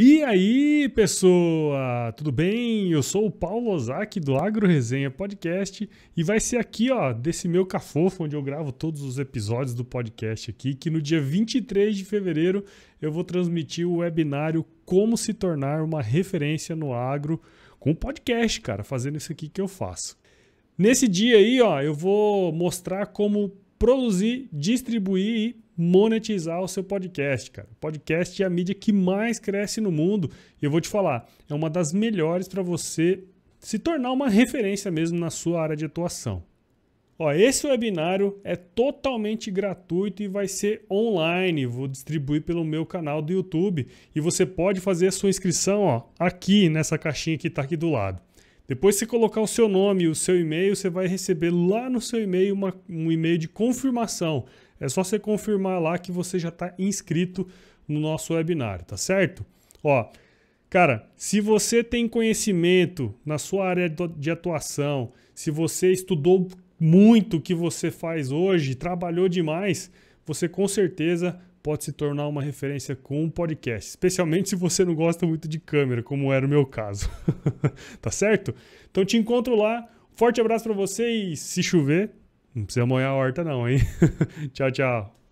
E aí, pessoa, tudo bem? Eu sou o Paulo Ozaki do Agro Resenha Podcast e vai ser aqui, ó, desse meu cafofo onde eu gravo todos os episódios do podcast aqui, que no dia 23 de fevereiro eu vou transmitir o webinário Como se tornar uma referência no agro com o podcast, cara, fazendo isso aqui que eu faço. Nesse dia aí, ó, eu vou mostrar como produzir, distribuir e monetizar o seu podcast, cara. Podcast é a mídia que mais cresce no mundo e eu vou te falar, é uma das melhores para você se tornar uma referência mesmo na sua área de atuação. Ó, esse webinário é totalmente gratuito e vai ser online. Vou distribuir pelo meu canal do YouTube. E você pode fazer a sua inscrição ó, aqui nessa caixinha que está aqui do lado. Depois você colocar o seu nome e o seu e-mail, você vai receber lá no seu e-mail uma, um e-mail de confirmação. É só você confirmar lá que você já está inscrito no nosso webinário, tá certo? Ó, cara, se você tem conhecimento na sua área de atuação, se você estudou muito o que você faz hoje, trabalhou demais, você com certeza pode se tornar uma referência com um podcast, especialmente se você não gosta muito de câmera, como era o meu caso. tá certo? Então te encontro lá. Forte abraço para você e se chover, não precisa molhar a horta não, hein? tchau, tchau.